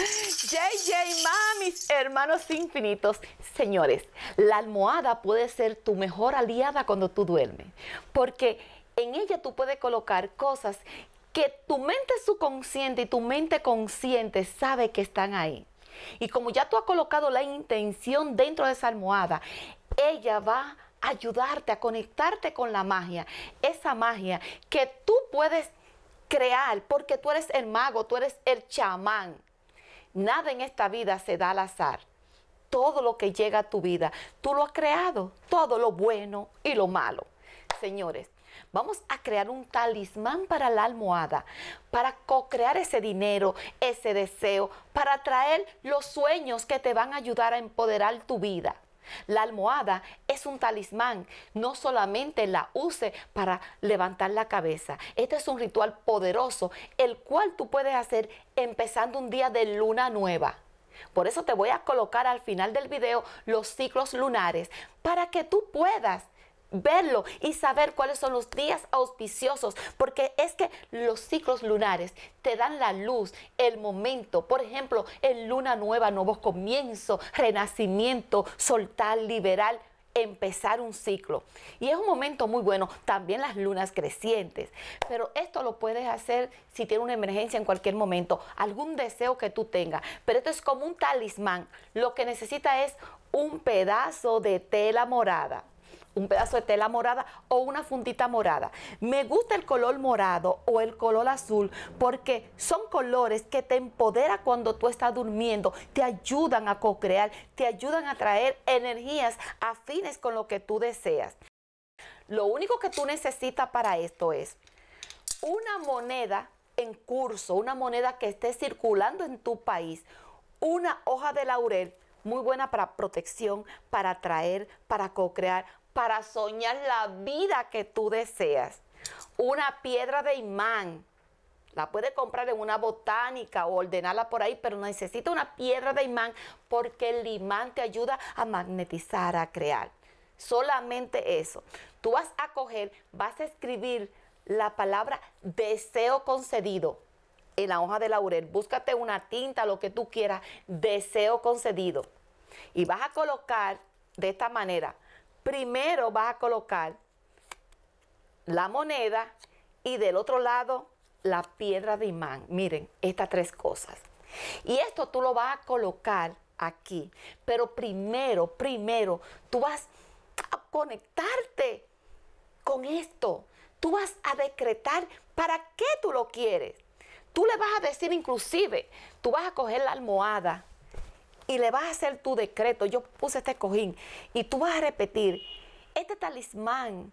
JJ Mamis, hermanos infinitos. Señores, la almohada puede ser tu mejor aliada cuando tú duermes, porque en ella tú puedes colocar cosas que tu mente subconsciente y tu mente consciente sabe que están ahí. Y como ya tú has colocado la intención dentro de esa almohada, ella va a ayudarte a conectarte con la magia, esa magia que tú puedes crear porque tú eres el mago, tú eres el chamán Nada en esta vida se da al azar. Todo lo que llega a tu vida, tú lo has creado, todo lo bueno y lo malo. Señores, vamos a crear un talismán para la almohada, para co-crear ese dinero, ese deseo, para traer los sueños que te van a ayudar a empoderar tu vida. La almohada es un talismán, no solamente la use para levantar la cabeza. Este es un ritual poderoso, el cual tú puedes hacer empezando un día de luna nueva. Por eso te voy a colocar al final del video los ciclos lunares para que tú puedas verlo y saber cuáles son los días auspiciosos, porque es que los ciclos lunares te dan la luz, el momento, por ejemplo, en luna nueva, nuevo comienzo, renacimiento, soltar, liberar empezar un ciclo y es un momento muy bueno también las lunas crecientes pero esto lo puedes hacer si tiene una emergencia en cualquier momento algún deseo que tú tengas pero esto es como un talismán lo que necesita es un pedazo de tela morada un pedazo de tela morada o una fundita morada. Me gusta el color morado o el color azul porque son colores que te empodera cuando tú estás durmiendo, te ayudan a co-crear, te ayudan a traer energías afines con lo que tú deseas. Lo único que tú necesitas para esto es una moneda en curso, una moneda que esté circulando en tu país, una hoja de laurel muy buena para protección, para atraer, para co-crear, para soñar la vida que tú deseas. Una piedra de imán. La puedes comprar en una botánica o ordenarla por ahí, pero necesita una piedra de imán porque el imán te ayuda a magnetizar, a crear. Solamente eso. Tú vas a coger, vas a escribir la palabra deseo concedido en la hoja de laurel. Búscate una tinta, lo que tú quieras, deseo concedido. Y vas a colocar de esta manera primero vas a colocar la moneda y del otro lado la piedra de imán. Miren, estas tres cosas. Y esto tú lo vas a colocar aquí. Pero primero, primero, tú vas a conectarte con esto. Tú vas a decretar para qué tú lo quieres. Tú le vas a decir inclusive, tú vas a coger la almohada y le vas a hacer tu decreto. Yo puse este cojín y tú vas a repetir, este talismán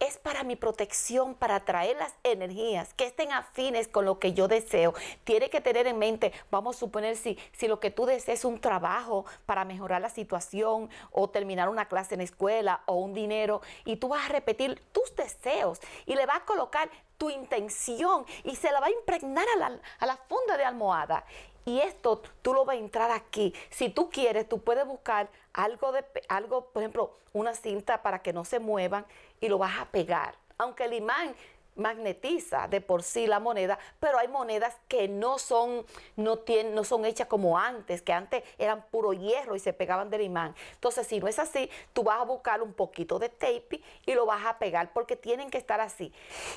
es para mi protección, para atraer las energías que estén afines con lo que yo deseo. Tiene que tener en mente, vamos a suponer si, si lo que tú deseas es un trabajo para mejorar la situación o terminar una clase en escuela o un dinero y tú vas a repetir tus deseos y le vas a colocar tu intención y se la va a impregnar a la, a la funda de almohada y esto tú lo vas a entrar aquí. Si tú quieres, tú puedes buscar algo, de, algo por ejemplo, una cinta para que no se muevan y lo vas a pegar. Aunque el imán magnetiza de por sí la moneda, pero hay monedas que no son, no, tienen, no son hechas como antes, que antes eran puro hierro y se pegaban del imán. Entonces, si no es así, tú vas a buscar un poquito de tape y lo vas a pegar porque tienen que estar así.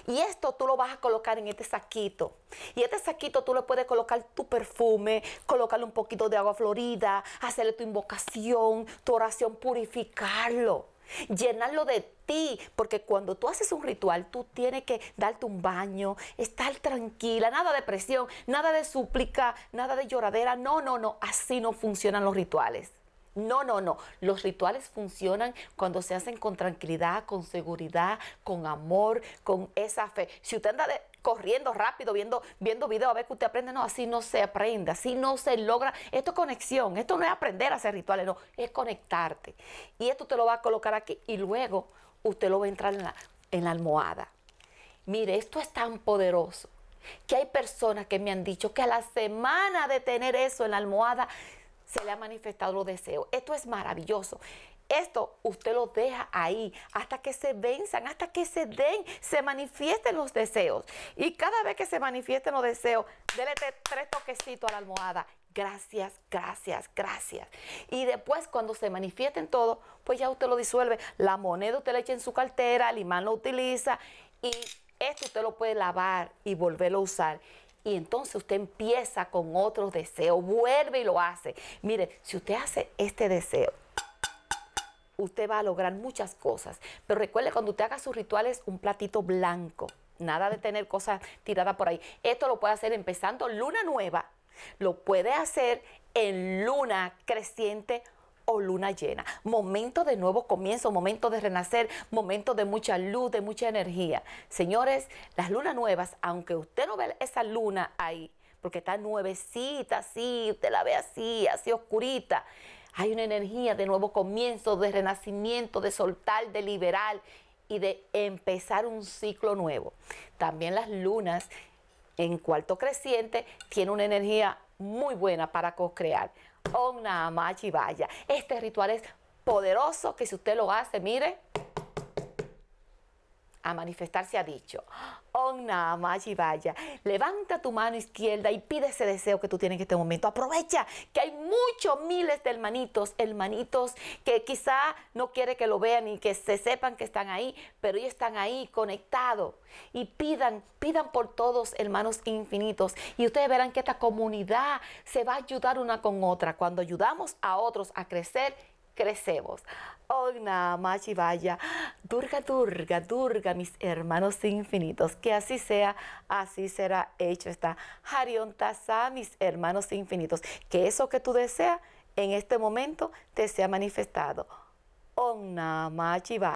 Y esto tú lo vas a colocar en este saquito. Y este saquito tú le puedes colocar tu perfume, colocarle un poquito de agua florida, hacerle tu invocación, tu oración, purificarlo llenarlo de ti, porque cuando tú haces un ritual, tú tienes que darte un baño, estar tranquila, nada de presión, nada de súplica, nada de lloradera, no, no, no, así no funcionan los rituales. No, no, no. Los rituales funcionan cuando se hacen con tranquilidad, con seguridad, con amor, con esa fe. Si usted anda de, corriendo rápido, viendo, viendo videos a ver que usted aprende. No, así no se aprende, así no se logra. Esto es conexión, esto no es aprender a hacer rituales, no, es conectarte. Y esto te lo va a colocar aquí y luego usted lo va a entrar en la, en la almohada. Mire, esto es tan poderoso que hay personas que me han dicho que a la semana de tener eso en la almohada se le ha manifestado los deseos. Esto es maravilloso. Esto usted lo deja ahí hasta que se venzan, hasta que se den, se manifiesten los deseos. Y cada vez que se manifiesten los deseos, déle tres toquecitos a la almohada gracias, gracias, gracias. Y después cuando se manifiesten todo, pues ya usted lo disuelve. La moneda usted la echa en su cartera, el imán lo utiliza y esto usted lo puede lavar y volverlo a usar. Y entonces usted empieza con otro deseo, vuelve y lo hace. Mire, si usted hace este deseo, usted va a lograr muchas cosas. Pero recuerde, cuando usted haga sus rituales, un platito blanco. Nada de tener cosas tiradas por ahí. Esto lo puede hacer empezando luna nueva. Lo puede hacer en luna creciente o luna llena. Momento de nuevo comienzo, momento de renacer, momento de mucha luz, de mucha energía. Señores, las lunas nuevas, aunque usted no ve esa luna ahí, porque está nuevecita, así, usted la ve así, así oscurita. Hay una energía de nuevo comienzo, de renacimiento, de soltar, de liberar y de empezar un ciclo nuevo. También las lunas en cuarto creciente tienen una energía muy buena para co-crear. Om Namah Vaya. Este ritual es poderoso que si usted lo hace, mire, a manifestarse ha dicho, oh, más y vaya levanta tu mano izquierda y pide ese deseo que tú tienes en este momento. Aprovecha que hay muchos miles de hermanitos, hermanitos que quizá no quiere que lo vean y que se sepan que están ahí, pero ellos están ahí conectados y pidan, pidan por todos hermanos infinitos y ustedes verán que esta comunidad se va a ayudar una con otra cuando ayudamos a otros a crecer crecemos. Ogna oh, Shivaya, Durga Durga Durga, mis hermanos infinitos, que así sea, así será hecho está. Hariontasa, mis hermanos infinitos, que eso que tú deseas en este momento te sea manifestado. Om oh, Namah